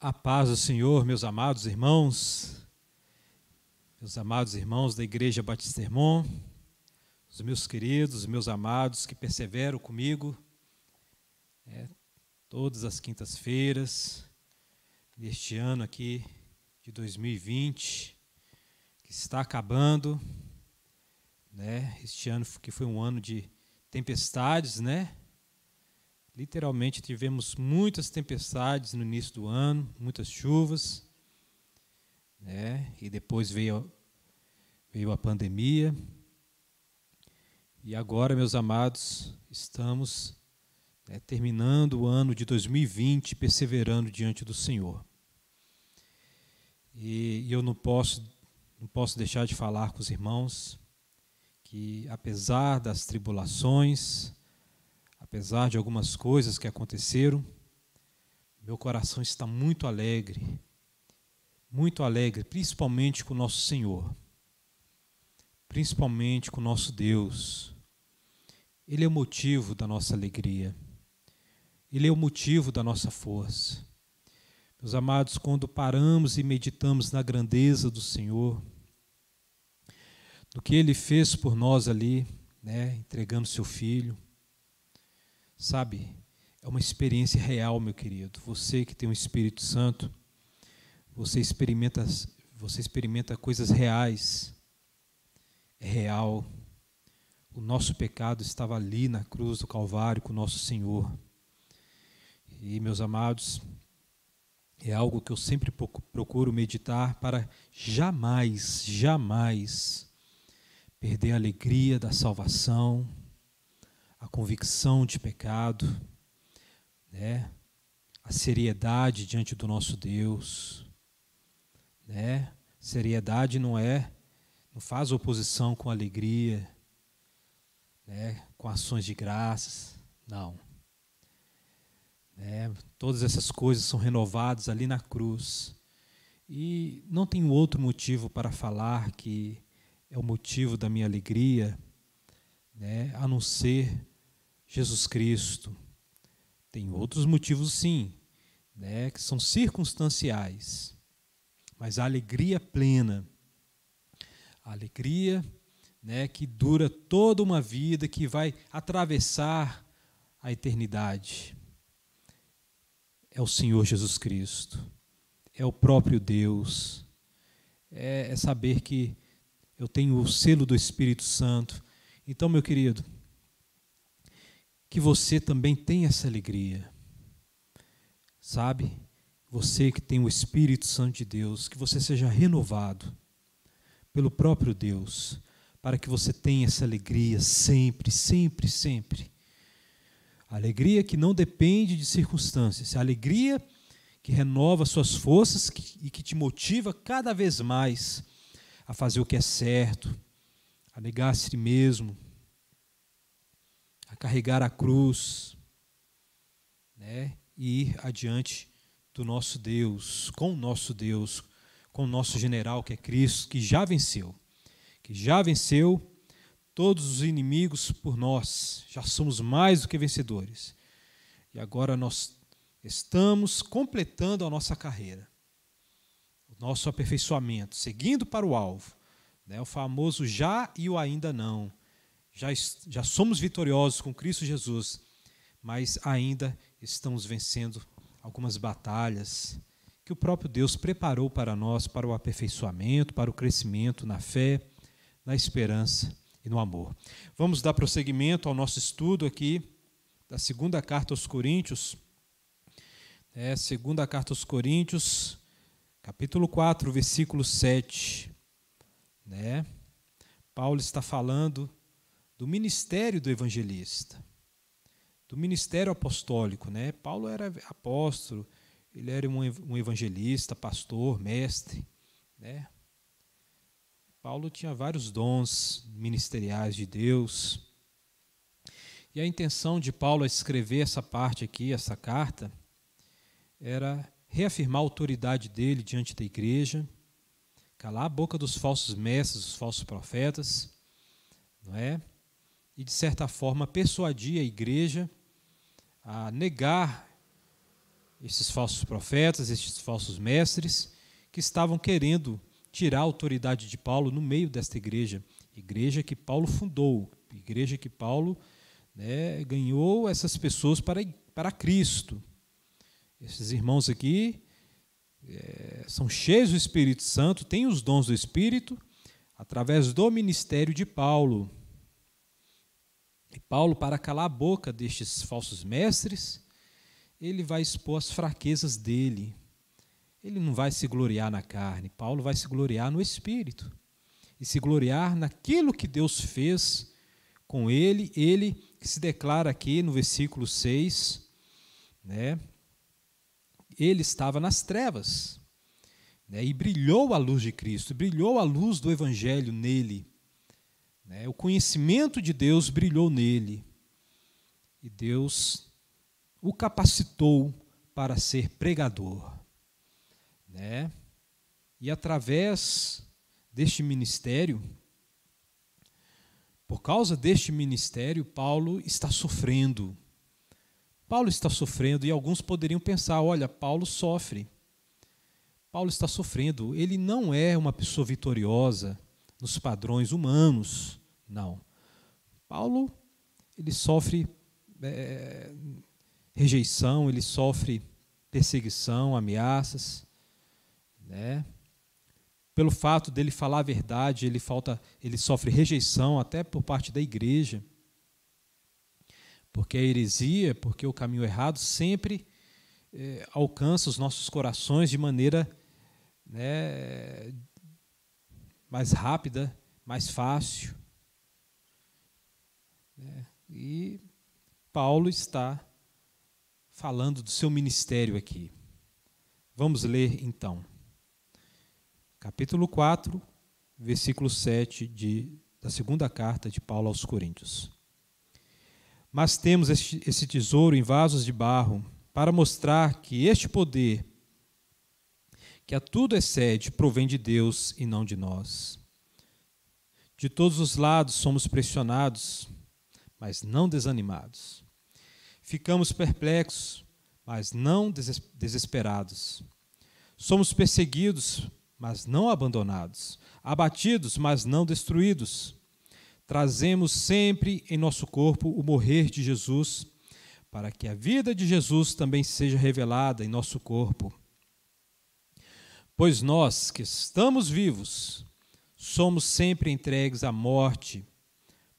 A paz do Senhor, meus amados irmãos, meus amados irmãos da Igreja Batista Irmão, os meus queridos, os meus amados que perseveram comigo é, todas as quintas-feiras neste ano aqui de 2020 que está acabando, né? Este ano que foi um ano de tempestades, né? Literalmente tivemos muitas tempestades no início do ano, muitas chuvas, né? e depois veio, veio a pandemia. E agora, meus amados, estamos né, terminando o ano de 2020 perseverando diante do Senhor. E, e eu não posso, não posso deixar de falar com os irmãos que, apesar das tribulações, Apesar de algumas coisas que aconteceram, meu coração está muito alegre, muito alegre, principalmente com o nosso Senhor, principalmente com o nosso Deus. Ele é o motivo da nossa alegria, ele é o motivo da nossa força. Meus amados, quando paramos e meditamos na grandeza do Senhor, do que ele fez por nós ali, né, entregando seu filho, Sabe? É uma experiência real, meu querido. Você que tem o um Espírito Santo, você experimenta, você experimenta coisas reais. É real. O nosso pecado estava ali na cruz do Calvário com o nosso Senhor. E, meus amados, é algo que eu sempre procuro meditar para jamais, jamais perder a alegria da salvação, a convicção de pecado, né? a seriedade diante do nosso Deus. Né? Seriedade não é, não faz oposição com alegria, né? com ações de graças, não. Né? Todas essas coisas são renovadas ali na cruz. E não tem outro motivo para falar que é o motivo da minha alegria, né? a não ser Jesus Cristo. Tem outros motivos, sim, né, que são circunstanciais, mas a alegria é plena, a alegria né, que dura toda uma vida, que vai atravessar a eternidade, é o Senhor Jesus Cristo, é o próprio Deus, é, é saber que eu tenho o selo do Espírito Santo. Então, meu querido, que você também tenha essa alegria. Sabe? Você que tem o Espírito Santo de Deus, que você seja renovado pelo próprio Deus, para que você tenha essa alegria sempre, sempre, sempre. alegria que não depende de circunstâncias, a alegria que renova suas forças e que te motiva cada vez mais a fazer o que é certo, a negar a si mesmo, carregar a cruz, né? E ir adiante do nosso Deus, com o nosso Deus, com o nosso general que é Cristo, que já venceu, que já venceu todos os inimigos por nós, já somos mais do que vencedores. E agora nós estamos completando a nossa carreira, o nosso aperfeiçoamento, seguindo para o alvo, né? o famoso já e o ainda não já, já somos vitoriosos com Cristo Jesus, mas ainda estamos vencendo algumas batalhas que o próprio Deus preparou para nós, para o aperfeiçoamento, para o crescimento na fé, na esperança e no amor. Vamos dar prosseguimento ao nosso estudo aqui da segunda carta aos Coríntios. É, segunda carta aos Coríntios, capítulo 4, versículo 7. Né? Paulo está falando do ministério do evangelista, do ministério apostólico. Né? Paulo era apóstolo, ele era um evangelista, pastor, mestre. Né? Paulo tinha vários dons ministeriais de Deus. E a intenção de Paulo a escrever essa parte aqui, essa carta, era reafirmar a autoridade dele diante da igreja, calar a boca dos falsos mestres, dos falsos profetas, não é? e, de certa forma, persuadir a igreja a negar esses falsos profetas, esses falsos mestres que estavam querendo tirar a autoridade de Paulo no meio desta igreja, igreja que Paulo fundou, igreja que Paulo né, ganhou essas pessoas para, para Cristo. Esses irmãos aqui é, são cheios do Espírito Santo, têm os dons do Espírito através do ministério de Paulo. Paulo, para calar a boca destes falsos mestres, ele vai expor as fraquezas dele. Ele não vai se gloriar na carne, Paulo vai se gloriar no espírito. E se gloriar naquilo que Deus fez com ele, ele que se declara aqui no versículo 6, né? Ele estava nas trevas, né? E brilhou a luz de Cristo, brilhou a luz do evangelho nele. Né? O conhecimento de Deus brilhou nele e Deus o capacitou para ser pregador. Né? E através deste ministério, por causa deste ministério, Paulo está sofrendo. Paulo está sofrendo e alguns poderiam pensar: olha, Paulo sofre. Paulo está sofrendo. Ele não é uma pessoa vitoriosa nos padrões humanos. Não. Paulo, ele sofre é, rejeição, ele sofre perseguição, ameaças, né? Pelo fato dele falar a verdade, ele falta, ele sofre rejeição até por parte da igreja. Porque a é heresia, porque o caminho errado sempre é, alcança os nossos corações de maneira né, mais rápida, mais fácil. Né? e Paulo está falando do seu ministério aqui. Vamos ler então. Capítulo 4, versículo 7 de, da segunda carta de Paulo aos Coríntios. Mas temos este, esse tesouro em vasos de barro para mostrar que este poder que a tudo excede, provém de Deus e não de nós. De todos os lados somos pressionados, mas não desanimados. Ficamos perplexos, mas não desesperados. Somos perseguidos, mas não abandonados. Abatidos, mas não destruídos. Trazemos sempre em nosso corpo o morrer de Jesus, para que a vida de Jesus também seja revelada em nosso corpo. Pois nós que estamos vivos, somos sempre entregues à morte,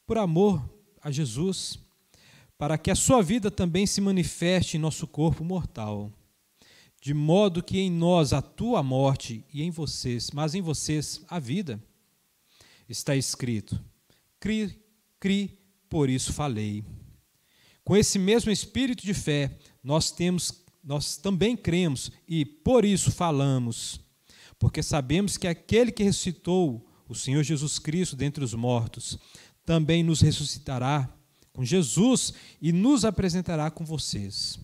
por amor a Jesus, para que a sua vida também se manifeste em nosso corpo mortal, de modo que em nós atua a morte e em vocês, mas em vocês a vida. Está escrito: Cri, cri, por isso falei. Com esse mesmo espírito de fé, nós temos nós também cremos e por isso falamos porque sabemos que aquele que ressuscitou o Senhor Jesus Cristo dentre os mortos também nos ressuscitará com Jesus e nos apresentará com vocês.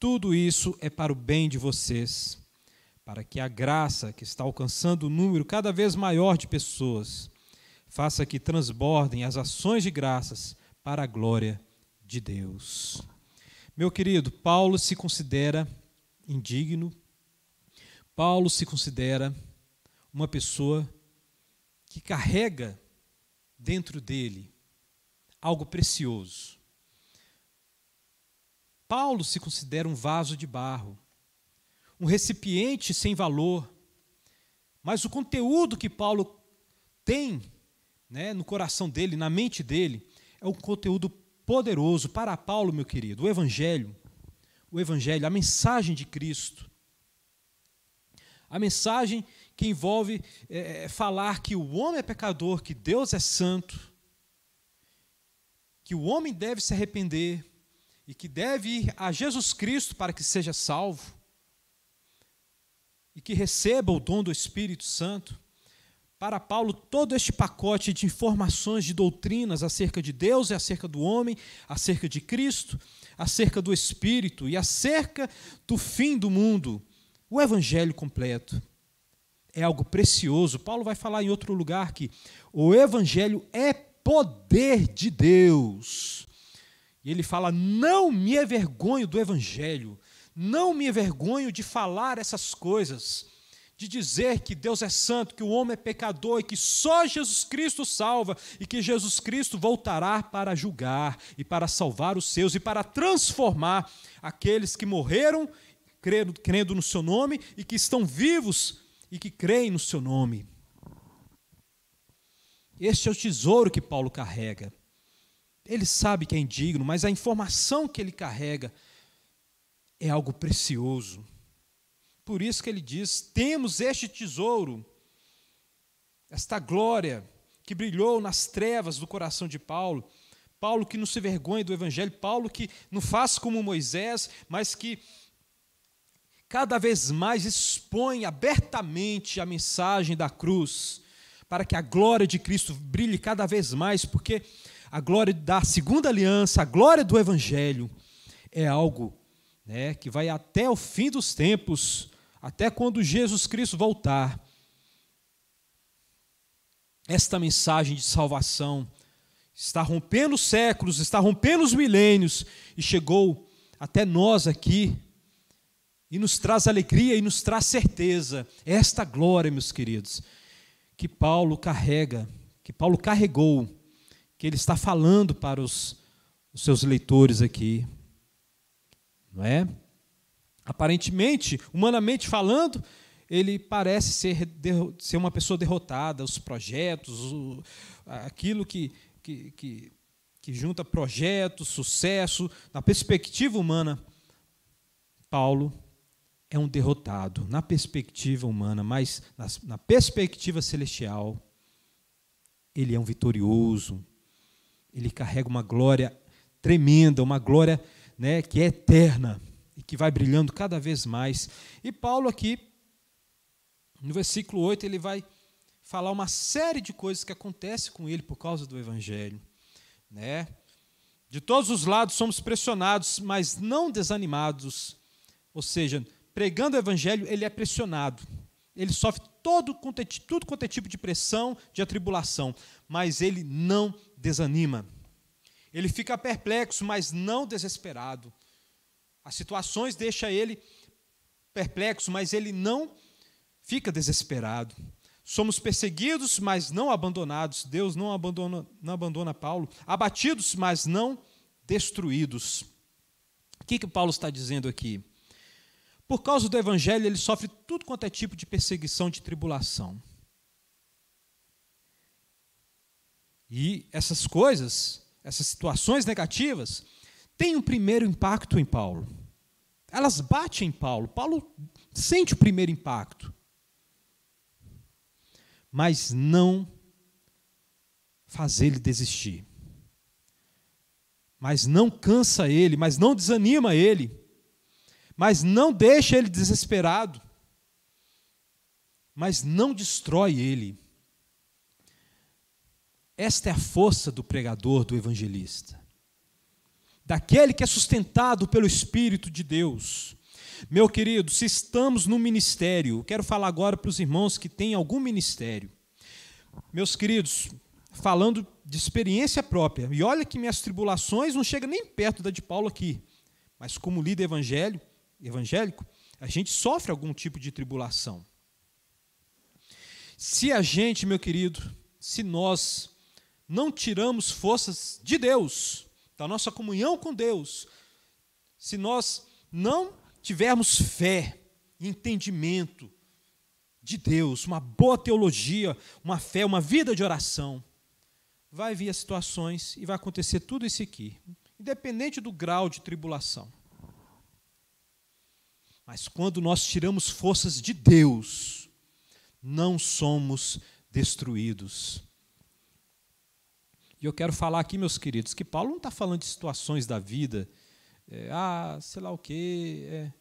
Tudo isso é para o bem de vocês, para que a graça que está alcançando o um número cada vez maior de pessoas faça que transbordem as ações de graças para a glória de Deus. Meu querido, Paulo se considera indigno, Paulo se considera uma pessoa que carrega dentro dele algo precioso. Paulo se considera um vaso de barro, um recipiente sem valor, mas o conteúdo que Paulo tem né, no coração dele, na mente dele, é um conteúdo poderoso para Paulo, meu querido. O Evangelho o Evangelho, a mensagem de Cristo. A mensagem que envolve é, é, falar que o homem é pecador, que Deus é santo, que o homem deve se arrepender e que deve ir a Jesus Cristo para que seja salvo e que receba o dom do Espírito Santo. Para Paulo, todo este pacote de informações, de doutrinas acerca de Deus e acerca do homem, acerca de Cristo, acerca do Espírito e acerca do fim do mundo. O Evangelho completo é algo precioso. Paulo vai falar em outro lugar que o Evangelho é poder de Deus. E ele fala: Não me envergonho do Evangelho, não me envergonho de falar essas coisas de dizer que Deus é santo, que o homem é pecador e que só Jesus Cristo salva e que Jesus Cristo voltará para julgar e para salvar os seus e para transformar aqueles que morreram crendo, crendo no seu nome e que estão vivos e que creem no seu nome. Este é o tesouro que Paulo carrega. Ele sabe que é indigno, mas a informação que ele carrega é algo precioso por isso que ele diz: temos este tesouro, esta glória que brilhou nas trevas do coração de Paulo. Paulo que não se vergonha do evangelho, Paulo que não faz como Moisés, mas que cada vez mais expõe abertamente a mensagem da cruz, para que a glória de Cristo brilhe cada vez mais, porque a glória da segunda aliança, a glória do evangelho é algo, né, que vai até o fim dos tempos, até quando Jesus Cristo voltar, esta mensagem de salvação está rompendo os séculos, está rompendo os milênios e chegou até nós aqui e nos traz alegria e nos traz certeza. É esta glória, meus queridos, que Paulo carrega, que Paulo carregou, que ele está falando para os, os seus leitores aqui, não é? aparentemente, humanamente falando, ele parece ser, ser uma pessoa derrotada, os projetos, o, aquilo que, que, que, que junta projetos, sucesso, na perspectiva humana, Paulo é um derrotado na perspectiva humana, mas na, na, perspectiva celestial, ele é um vitorioso. Ele carrega uma glória tremenda, uma glória né, que é eterna e que vai brilhando cada vez mais. E Paulo aqui, no versículo 8, ele vai falar uma série de coisas que acontece com ele por causa do evangelho, né? De todos os lados somos pressionados, mas não desanimados. Ou seja, pregando o evangelho, ele é pressionado. Ele sofre todo, é tudo quanto é tipo de pressão, de atribulação, mas ele não desanima. Ele fica perplexo, mas não desesperado. As situações deixam ele perplexo, mas ele não fica desesperado. Somos perseguidos, mas não abandonados. Deus não abandona, não abandona Paulo. Abatidos, mas não destruídos. O que, que Paulo está dizendo aqui? Por causa do evangelho, ele sofre tudo quanto é tipo de perseguição, de tribulação. E essas coisas, essas situações negativas, têm um primeiro impacto em Paulo elas batem em Paulo. Paulo sente o primeiro impacto. Mas não faz ele desistir. Mas não cansa ele, mas não desanima ele. Mas não deixa ele desesperado. Mas não destrói ele. Esta é a força do pregador, do evangelista daquele que é sustentado pelo Espírito de Deus. Meu querido, se estamos no ministério, quero falar agora para os irmãos que têm algum ministério. Meus queridos, falando de experiência própria, e olha que minhas tribulações não chegam nem perto da de Paulo aqui, mas como líder evangelho, evangélico, a gente sofre algum tipo de tribulação. Se a gente, meu querido, se nós não tiramos forças de Deus, da nossa comunhão com Deus, se nós não tivermos fé, entendimento de Deus, uma boa teologia, uma fé, uma vida de oração, vai vir as situações e vai acontecer tudo isso aqui, independente do grau de tribulação. Mas quando nós tiramos forças de Deus, não somos destruídos. E eu quero falar aqui, meus queridos, que Paulo não está falando de situações da vida, é, ah, sei lá o quê, é,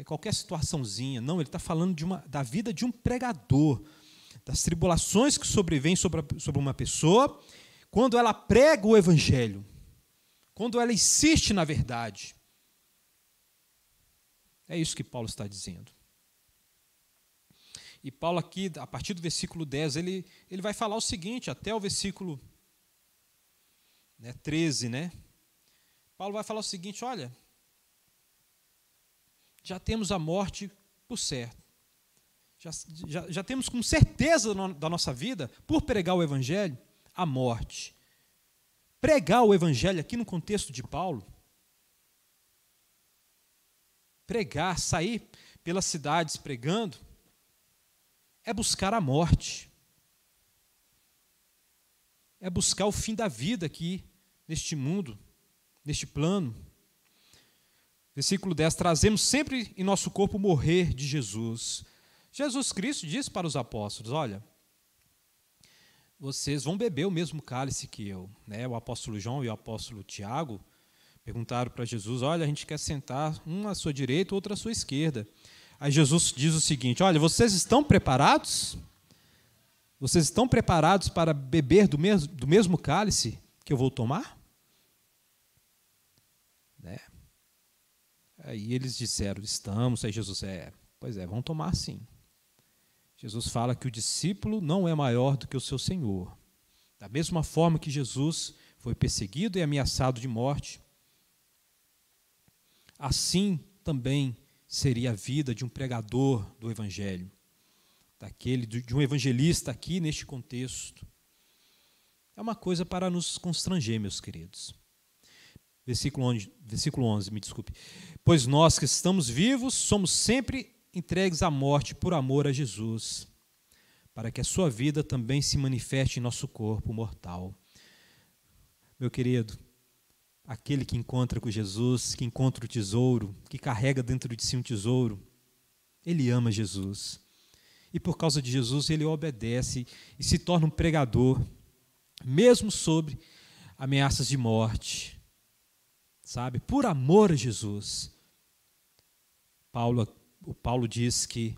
é, qualquer situaçãozinha. Não, ele está falando de uma, da vida de um pregador, das tribulações que sobrevêm sobre, sobre uma pessoa quando ela prega o evangelho, quando ela insiste na verdade. É isso que Paulo está dizendo. E Paulo, aqui, a partir do versículo 10, ele, ele vai falar o seguinte, até o versículo né, 13, né? Paulo vai falar o seguinte: olha, já temos a morte por certo. Já, já, já temos com certeza da nossa vida, por pregar o Evangelho, a morte. Pregar o Evangelho aqui no contexto de Paulo, pregar, sair pelas cidades pregando, é buscar a morte. É buscar o fim da vida aqui neste mundo, neste plano. Versículo 10: Trazemos sempre em nosso corpo morrer de Jesus. Jesus Cristo disse para os apóstolos: Olha, vocês vão beber o mesmo cálice que eu. Né? O apóstolo João e o apóstolo Tiago perguntaram para Jesus: Olha, a gente quer sentar um à sua direita, outro à sua esquerda. Aí Jesus diz o seguinte: Olha, vocês estão preparados? Vocês estão preparados para beber do mesmo, do mesmo cálice que eu vou tomar? Aí eles disseram: Estamos. Aí Jesus é: Pois é, vão tomar sim. Jesus fala que o discípulo não é maior do que o seu senhor. Da mesma forma que Jesus foi perseguido e ameaçado de morte, assim também seria a vida de um pregador do evangelho, daquele de um evangelista aqui neste contexto. É uma coisa para nos constranger, meus queridos versículo 11, versículo 11, me desculpe. Pois nós que estamos vivos somos sempre entregues à morte por amor a Jesus, para que a sua vida também se manifeste em nosso corpo mortal. Meu querido, aquele que encontra com Jesus, que encontra o tesouro, que carrega dentro de si um tesouro, ele ama Jesus. E por causa de Jesus, ele obedece e se torna um pregador, mesmo sobre ameaças de morte, sabe? Por amor a Jesus. Paulo, o Paulo diz que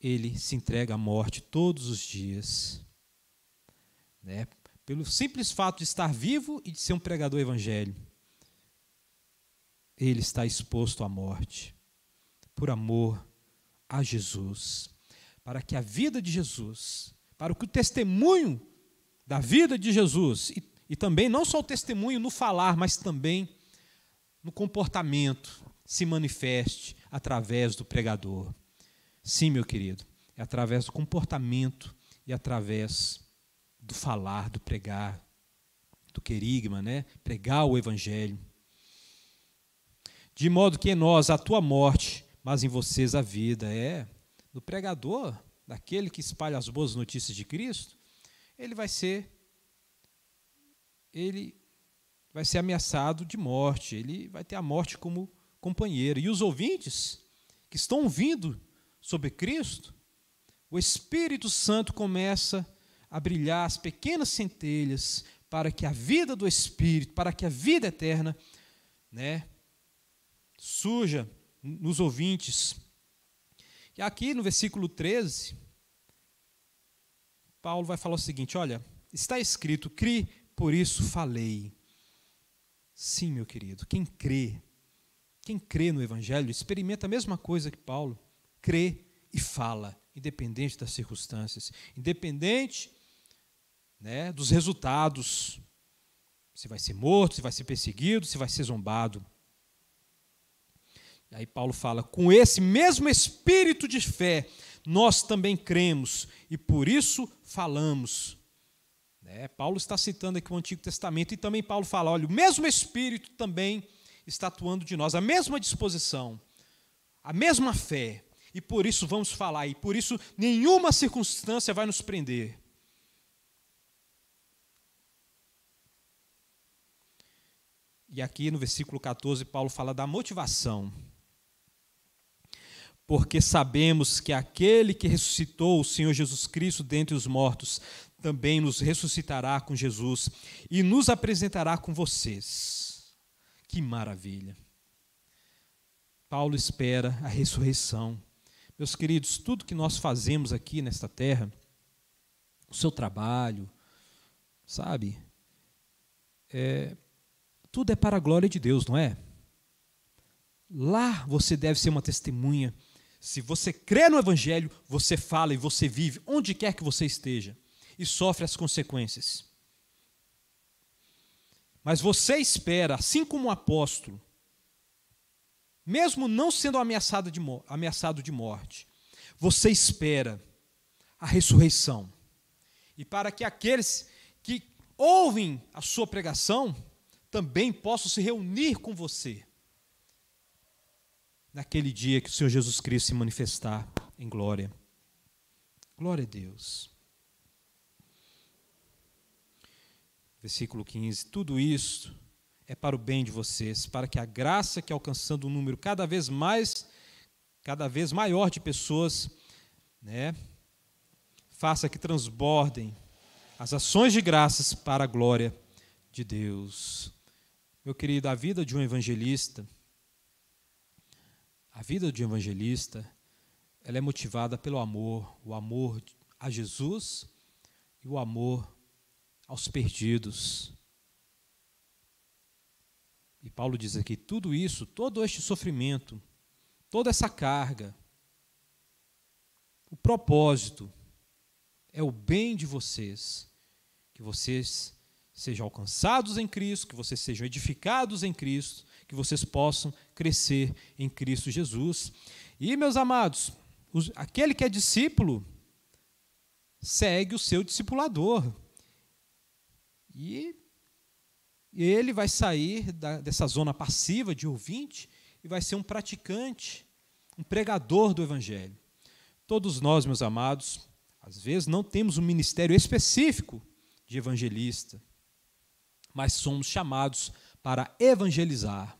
ele se entrega à morte todos os dias, né? Pelo simples fato de estar vivo e de ser um pregador evangélico ele está exposto à morte por amor a Jesus, para que a vida de Jesus, para que o testemunho da vida de Jesus e e também, não só o testemunho no falar, mas também no comportamento se manifeste através do pregador. Sim, meu querido, é através do comportamento e através do falar, do pregar, do querigma, né? Pregar o evangelho. De modo que em nós a tua morte, mas em vocês a vida. É, do pregador, daquele que espalha as boas notícias de Cristo, ele vai ser ele vai ser ameaçado de morte, ele vai ter a morte como companheiro. E os ouvintes que estão vindo sobre Cristo, o Espírito Santo começa a brilhar as pequenas centelhas para que a vida do Espírito, para que a vida eterna, né, suja nos ouvintes. E aqui no versículo 13, Paulo vai falar o seguinte: olha, está escrito, crie por isso falei. Sim, meu querido, quem crê, quem crê no Evangelho, experimenta a mesma coisa que Paulo, crê e fala, independente das circunstâncias, independente né, dos resultados. Se vai ser morto, se vai ser perseguido, se vai ser zombado. Aí Paulo fala: com esse mesmo espírito de fé, nós também cremos e por isso falamos. É, Paulo está citando aqui o Antigo Testamento e também Paulo fala: olha, o mesmo Espírito também está atuando de nós, a mesma disposição, a mesma fé, e por isso vamos falar, e por isso nenhuma circunstância vai nos prender. E aqui no versículo 14, Paulo fala da motivação. Porque sabemos que aquele que ressuscitou o Senhor Jesus Cristo dentre os mortos também nos ressuscitará com Jesus e nos apresentará com vocês. Que maravilha! Paulo espera a ressurreição. Meus queridos, tudo que nós fazemos aqui nesta terra, o seu trabalho, sabe? É, tudo é para a glória de Deus, não é? Lá você deve ser uma testemunha. Se você crê no Evangelho, você fala e você vive, onde quer que você esteja e sofre as consequências. Mas você espera, assim como o um apóstolo, mesmo não sendo ameaçado de, ameaçado de morte, você espera a ressurreição. E para que aqueles que ouvem a sua pregação também possam se reunir com você naquele dia que o Senhor Jesus Cristo se manifestar em glória. Glória a Deus. Versículo 15: Tudo isso é para o bem de vocês, para que a graça que alcançando um número cada vez mais, cada vez maior de pessoas, né, faça que transbordem as ações de graças para a glória de Deus. Meu querido, a vida de um evangelista, a vida de um evangelista, ela é motivada pelo amor, o amor a Jesus e o amor aos perdidos. E Paulo diz aqui: tudo isso, todo este sofrimento, toda essa carga, o propósito é o bem de vocês, que vocês sejam alcançados em Cristo, que vocês sejam edificados em Cristo, que vocês possam crescer em Cristo Jesus. E, meus amados, aquele que é discípulo segue o seu discipulador. E ele vai sair da, dessa zona passiva de ouvinte e vai ser um praticante, um pregador do Evangelho. Todos nós, meus amados, às vezes não temos um ministério específico de evangelista, mas somos chamados para evangelizar.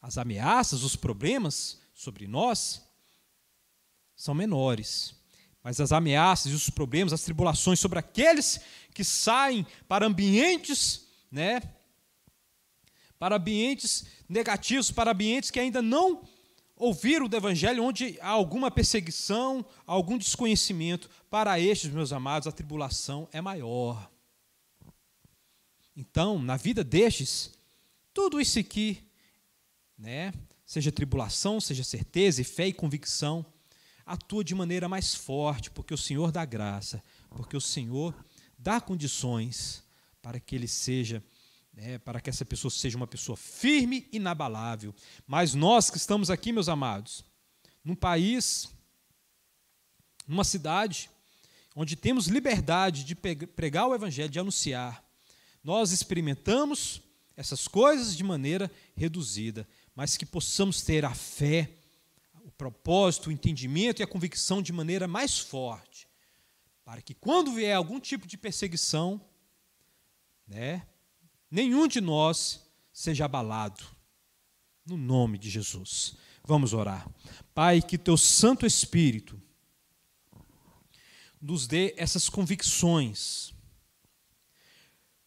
As ameaças, os problemas sobre nós são menores mas as ameaças e os problemas, as tribulações sobre aqueles que saem para ambientes, né? Para ambientes negativos, para ambientes que ainda não ouviram do evangelho, onde há alguma perseguição, algum desconhecimento, para estes, meus amados, a tribulação é maior. Então, na vida destes, tudo isso aqui, né, seja tribulação, seja certeza e fé e convicção, atua de maneira mais forte, porque o Senhor dá graça, porque o Senhor dá condições para que ele seja, né, para que essa pessoa seja uma pessoa firme e inabalável. Mas nós que estamos aqui, meus amados, num país, numa cidade, onde temos liberdade de pregar o Evangelho, de anunciar, nós experimentamos essas coisas de maneira reduzida, mas que possamos ter a fé propósito, o entendimento e a convicção de maneira mais forte, para que quando vier algum tipo de perseguição, né, nenhum de nós seja abalado. No nome de Jesus. Vamos orar. Pai, que teu Santo Espírito nos dê essas convicções.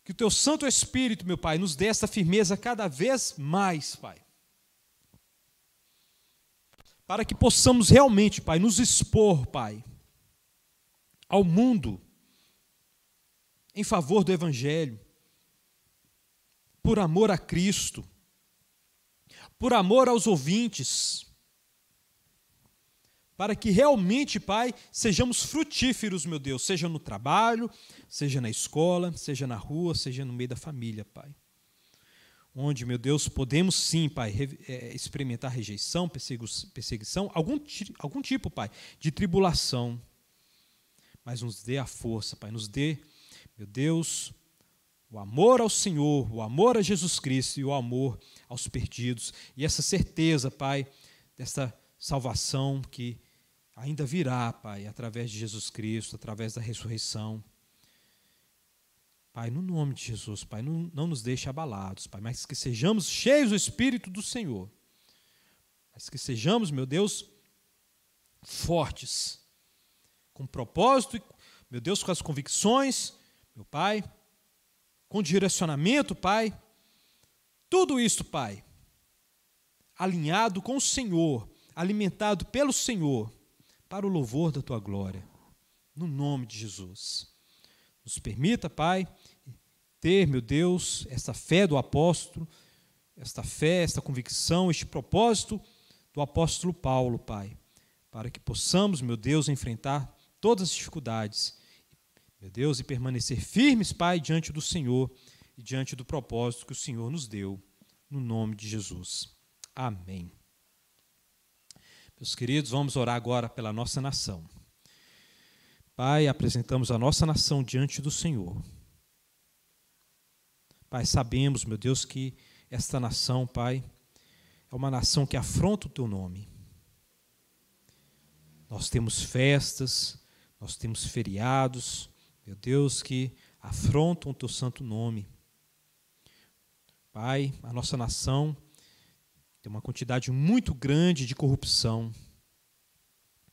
Que o teu Santo Espírito, meu Pai, nos dê essa firmeza cada vez mais, Pai para que possamos realmente, Pai, nos expor, Pai, ao mundo em favor do Evangelho, por amor a Cristo, por amor aos ouvintes, para que realmente, Pai, sejamos frutíferos, meu Deus, seja no trabalho, seja na escola, seja na rua, seja no meio da família, Pai onde, meu Deus, podemos sim, Pai, é, experimentar rejeição, perseguição, algum, algum tipo, Pai, de tribulação. Mas nos dê a força, Pai, nos dê, meu Deus, o amor ao Senhor, o amor a Jesus Cristo e o amor aos perdidos. E essa certeza, Pai, desta salvação que ainda virá, Pai, através de Jesus Cristo, através da ressurreição. Pai, no nome de Jesus, Pai, não, não nos deixe abalados, Pai, mas que sejamos cheios do Espírito do Senhor. Mas que sejamos, meu Deus, fortes, com propósito, meu Deus, com as convicções, meu Pai, com direcionamento, Pai. Tudo isso, Pai, alinhado com o Senhor, alimentado pelo Senhor, para o louvor da tua glória. No nome de Jesus. Nos permita, Pai, ter, meu Deus, esta fé do apóstolo, esta fé, esta convicção, este propósito do apóstolo Paulo, Pai, para que possamos, meu Deus, enfrentar todas as dificuldades, meu Deus, e permanecer firmes, Pai, diante do Senhor e diante do propósito que o Senhor nos deu, no nome de Jesus. Amém. Meus queridos, vamos orar agora pela nossa nação. Pai, apresentamos a nossa nação diante do Senhor. Pai, sabemos, meu Deus, que esta nação, Pai, é uma nação que afronta o teu nome. Nós temos festas, nós temos feriados, meu Deus, que afrontam o teu santo nome. Pai, a nossa nação tem uma quantidade muito grande de corrupção.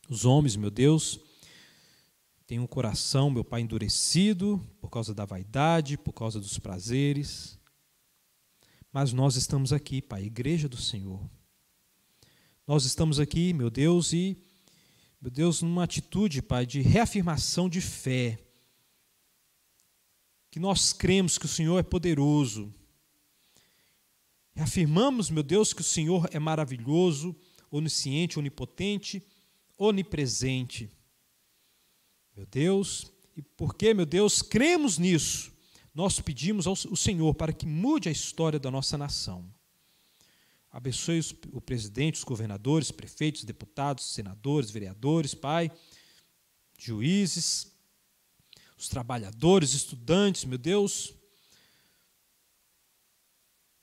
Os homens, meu Deus, tenho um coração, meu pai, endurecido por causa da vaidade, por causa dos prazeres. Mas nós estamos aqui, Pai, igreja do Senhor. Nós estamos aqui, meu Deus, e, meu Deus, numa atitude, Pai, de reafirmação de fé. Que nós cremos que o Senhor é poderoso. reafirmamos meu Deus, que o Senhor é maravilhoso, onisciente, onipotente, onipresente. Meu Deus, e porque, meu Deus, cremos nisso, nós pedimos ao Senhor para que mude a história da nossa nação. Abençoe o presidente, os governadores, prefeitos, deputados, senadores, vereadores, Pai, juízes, os trabalhadores, estudantes, meu Deus.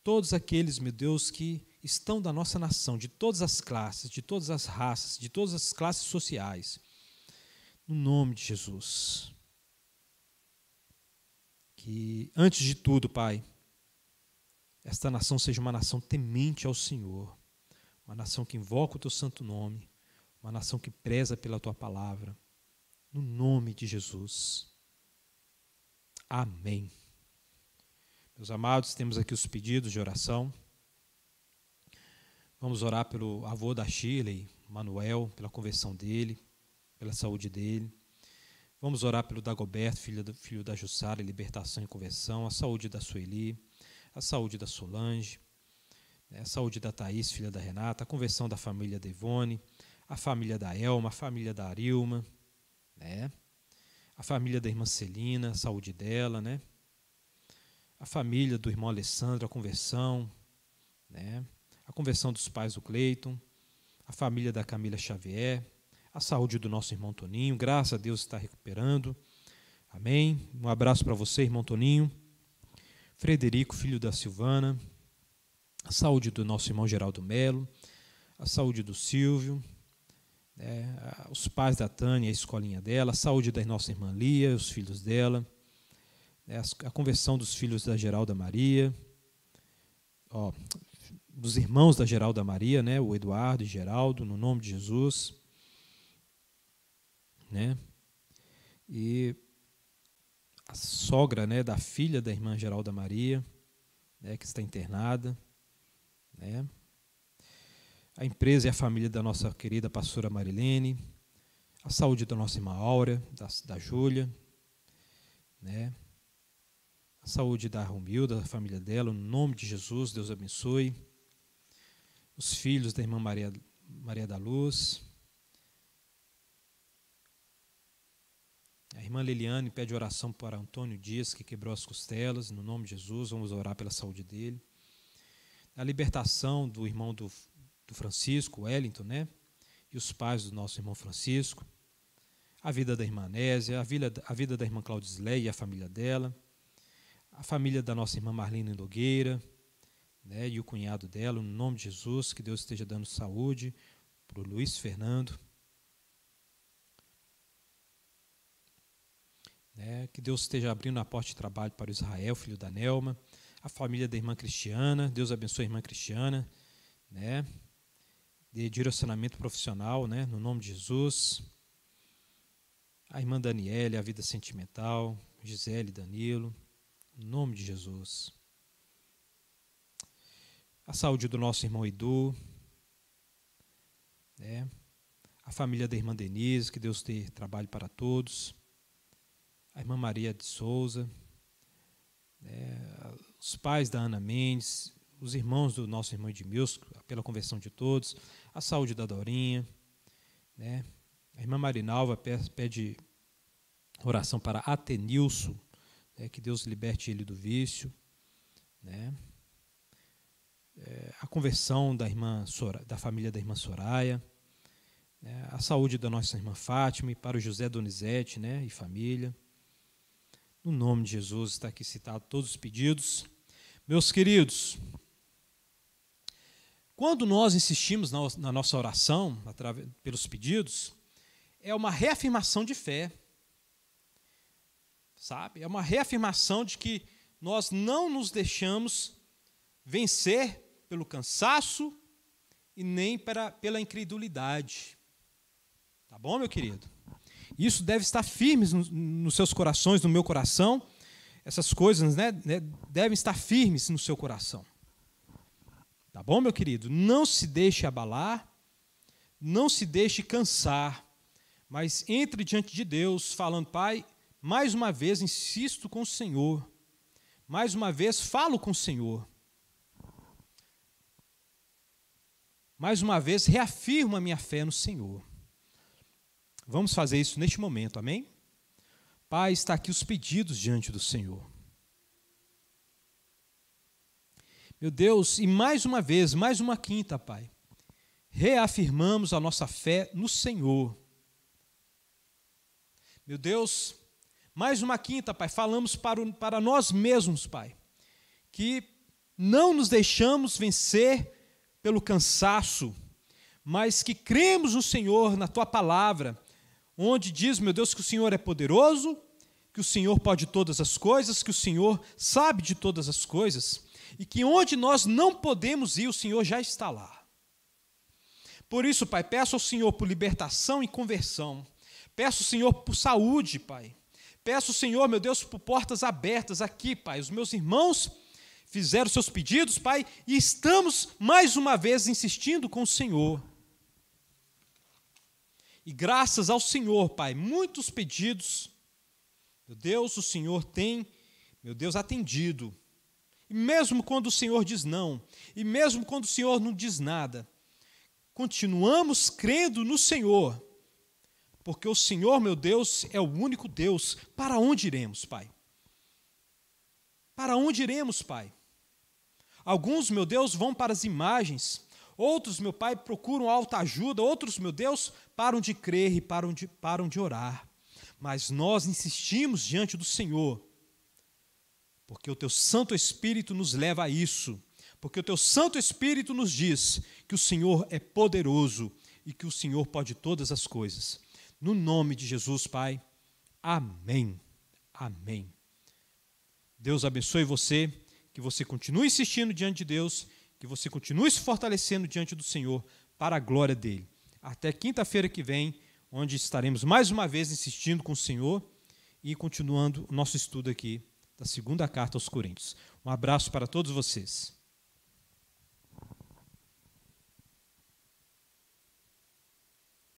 Todos aqueles, meu Deus, que estão da nossa nação, de todas as classes, de todas as raças, de todas as classes sociais. No nome de Jesus. Que, antes de tudo, Pai, esta nação seja uma nação temente ao Senhor, uma nação que invoca o teu santo nome, uma nação que preza pela tua palavra. No nome de Jesus. Amém. Meus amados, temos aqui os pedidos de oração. Vamos orar pelo avô da Shirley, Manuel, pela conversão dele pela saúde dele. Vamos orar pelo Dagoberto, filho, do, filho da Jussara, libertação e conversão, a saúde da Sueli, a saúde da Solange, né, a saúde da Thaís, filha da Renata, a conversão da família Devone, a família da Elma, a família da Arilma, né? a família da irmã Celina, a saúde dela, né? a família do irmão Alessandro, a conversão, né? a conversão dos pais do Cleiton, a família da Camila Xavier, a saúde do nosso irmão Toninho. Graças a Deus está recuperando. Amém. Um abraço para você, irmão Toninho. Frederico, filho da Silvana. A saúde do nosso irmão Geraldo Melo. A saúde do Silvio. É, os pais da Tânia, a escolinha dela. A saúde da nossa irmã Lia, os filhos dela. É, a conversão dos filhos da Geralda Maria. Ó, dos irmãos da Geralda Maria, né, o Eduardo e Geraldo, no nome de Jesus né? E a sogra, né, da filha da irmã Geralda Maria, né, que está internada, né? A empresa e a família da nossa querida pastora Marilene, a saúde da nossa irmã Áurea, da, da Júlia, né? A saúde da Romilda, da família dela, no nome de Jesus, Deus abençoe. Os filhos da irmã Maria, Maria da Luz, A irmã Liliane pede oração para Antônio Dias, que quebrou as costelas, no nome de Jesus, vamos orar pela saúde dele. A libertação do irmão do, do Francisco, Wellington, né? E os pais do nosso irmão Francisco. A vida da irmã Nésia, a vida, a vida da irmã Claudisley e a família dela. A família da nossa irmã Marlene Nogueira, né? E o cunhado dela, no nome de Jesus, que Deus esteja dando saúde para o Luiz Fernando Né? Que Deus esteja abrindo a porta de trabalho para o Israel, filho da Nelma, a família da irmã Cristiana. Deus abençoe a irmã Cristiana. Né? De direcionamento profissional, né? no nome de Jesus. A irmã Daniele, a vida sentimental. Gisele, Danilo. No nome de Jesus. A saúde do nosso irmão Edu. Né? A família da irmã Denise, que Deus dê trabalho para todos a irmã Maria de Souza, né, os pais da Ana Mendes, os irmãos do nosso irmão Edmilson, pela conversão de todos, a saúde da Dorinha, né? A irmã Marinalva pede oração para Atenilson, né? que Deus liberte ele do vício, né? É, a conversão da irmã da família da irmã Soraya, né? a saúde da nossa irmã Fátima e para o José Donizete, né? E família. No nome de Jesus está aqui citado todos os pedidos. Meus queridos, quando nós insistimos na nossa oração, através, pelos pedidos, é uma reafirmação de fé. Sabe? É uma reafirmação de que nós não nos deixamos vencer pelo cansaço e nem para, pela incredulidade. Tá bom, meu querido? Isso deve estar firme nos, seus corações, no meu coração. Essas coisas né, né, devem estar firmes no seu coração. Tá bom, meu querido? Não se deixe abalar, não se deixe cansar, mas entre diante de Deus, falando, Pai, mais uma vez insisto com o Senhor, mais uma vez falo com o Senhor. Mais uma vez reafirmo a minha fé no Senhor. Vamos fazer isso neste momento, amém? Pai, está aqui os pedidos diante do Senhor. Meu Deus, e mais uma vez, mais uma quinta, Pai, reafirmamos a nossa fé no Senhor. Meu Deus, mais uma quinta, Pai, falamos para, o, para nós mesmos, Pai, que não nos deixamos vencer pelo cansaço, mas que cremos no Senhor, na Tua palavra, onde diz, meu Deus, que o Senhor é poderoso, que o Senhor pode todas as coisas, que o Senhor sabe de todas as coisas, e que onde nós não podemos ir, o Senhor já está lá. Por isso, Pai, peço ao Senhor por libertação e conversão. Peço ao Senhor por saúde, Pai. Peço ao Senhor, meu Deus, por portas abertas aqui, Pai. Os meus irmãos fizeram seus pedidos, Pai, e estamos mais uma vez insistindo com o Senhor. E graças ao Senhor, Pai, muitos pedidos, meu Deus, o Senhor tem, meu Deus, atendido. E mesmo quando o Senhor diz não, e mesmo quando o Senhor não diz nada, continuamos crendo no Senhor, porque o Senhor, meu Deus, é o único Deus. Para onde iremos, Pai? Para onde iremos, Pai? Alguns, meu Deus, vão para as imagens, Outros, meu Pai, procuram alta ajuda, outros, meu Deus, param de crer e param de, param de orar. Mas nós insistimos diante do Senhor, porque o Teu Santo Espírito nos leva a isso, porque o Teu Santo Espírito nos diz que o Senhor é poderoso e que o Senhor pode todas as coisas. No nome de Jesus, Pai, amém. Amém. Deus abençoe você, que você continue insistindo diante de Deus que você continue se fortalecendo diante do Senhor para a glória dele. Até quinta-feira que vem, onde estaremos mais uma vez insistindo com o Senhor e continuando o nosso estudo aqui da segunda carta aos Coríntios. Um abraço para todos vocês.